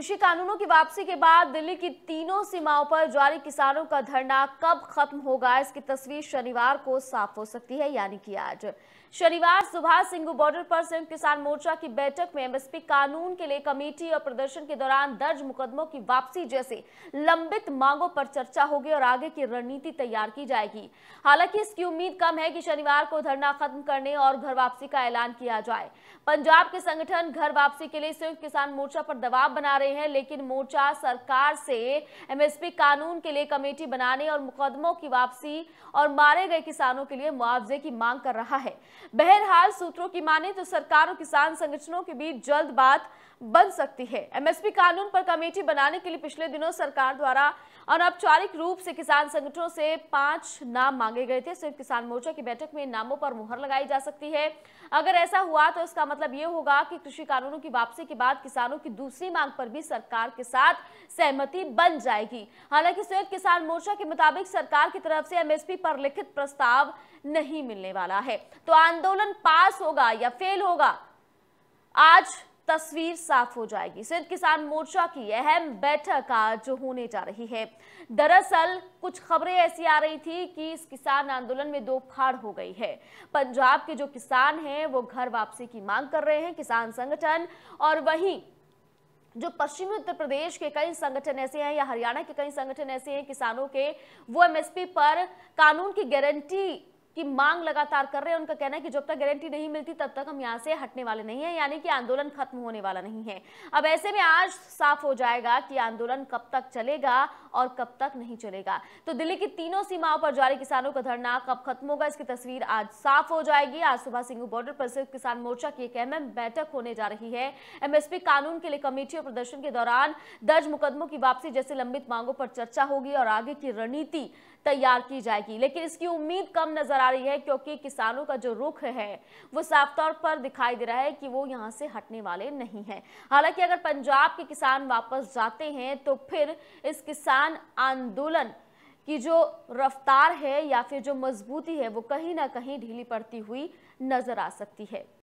कृषि कानूनों की वापसी के बाद दिल्ली की तीनों सीमाओं पर जारी किसानों का धरना कब खत्म होगा इसकी तस्वीर शनिवार को साफ हो सकती है यानी कि आज शनिवार सुभाष सिंह बॉर्डर पर संयुक्त किसान मोर्चा की बैठक में एमएसपी कानून के लिए कमेटी और प्रदर्शन के दौरान दर्ज मुकदमों की वापसी जैसे लंबित मांगों पर चर्चा होगी और आगे की रणनीति तैयार की जाएगी हालांकि इसकी उम्मीद कम है कि शनिवार को धरना खत्म करने और घर वापसी का ऐलान किया जाए पंजाब के संगठन घर वापसी के लिए संयुक्त किसान मोर्चा पर दबाव बना रहे रहे हैं लेकिन मोर्चा सरकार से एमएसपी कानून के लिए कमेटी बनाने और मुकदमों की वापसी और मारे गए किसानों के लिए मुआवजे की मांग कर रहा है बहरहाल सूत्रों की माने तो सरकार और किसान संगठनों के बीच जल्द बात बन सकती है एमएसपी कानून पर कमेटी बनाने के लिए पिछले दिनों सरकार द्वारा अनौपचारिक रूप से किसान संगठनों से पांच नाम मांगे गए थे सिर्फ किसान मोर्चा की बैठक में नामों पर मुहर लगाई जा सकती है अगर ऐसा हुआ तो इसका मतलब ये होगा कि कृषि कानूनों की वापसी के बाद किसानों की दूसरी मांग पर भी भी सरकार के साथ सहमति बन जाएगी हालांकि संयुक्त किसान मोर्चा के मुताबिक सरकार की तरफ से एमएसपी पर लिखित प्रस्ताव नहीं मिलने वाला है तो आंदोलन पास होगा या फेल होगा आज तस्वीर साफ हो जाएगी सिंध किसान मोर्चा की अहम बैठक आज होने जा रही है दरअसल कुछ खबरें ऐसी आ रही थी कि इस किसान आंदोलन में दो फाड़ हो गई है पंजाब के जो किसान हैं वो घर वापसी की मांग कर रहे हैं किसान संगठन और वहीं जो पश्चिमी उत्तर प्रदेश के कई संगठन ऐसे हैं या हरियाणा के कई संगठन ऐसे हैं किसानों के वो एमएसपी पर कानून की गारंटी की मांग लगातार कर रहे हैं उनका कहना है कि जब तक गारंटी नहीं मिलती तब तक हम यहाँ से हटने वाले नहीं है यानी कि आंदोलन खत्म होने वाला नहीं है अब ऐसे में आज साफ हो जाएगा कि आंदोलन कब तक चलेगा और कब तक नहीं चलेगा तो दिल्ली की तीनों सीमाओं पर जारी किसानों का धरना कब खत्म होगा इसकी तस्वीर आज साफ हो जाएगी आज सुबह सिंह बॉर्डर पर सिर्फ किसान मोर्चा की एक अहम बैठक होने जा रही है एमएसपी कानून के लिए कमेटी और प्रदर्शन के दौरान दर्ज मुकदमों की वापसी जैसे लंबित मांगों पर चर्चा होगी और आगे की रणनीति तैयार की जाएगी लेकिन इसकी उम्मीद कम नजर नजर आ रही है क्योंकि किसानों का जो रुख है वो साफ तौर पर दिखाई दे रहा है कि वो यहाँ से हटने वाले नहीं है हालांकि अगर पंजाब के किसान वापस जाते हैं तो फिर इस किसान आंदोलन की जो रफ्तार है या फिर जो मजबूती है वो कहीं ना कहीं ढीली पड़ती हुई नजर आ सकती है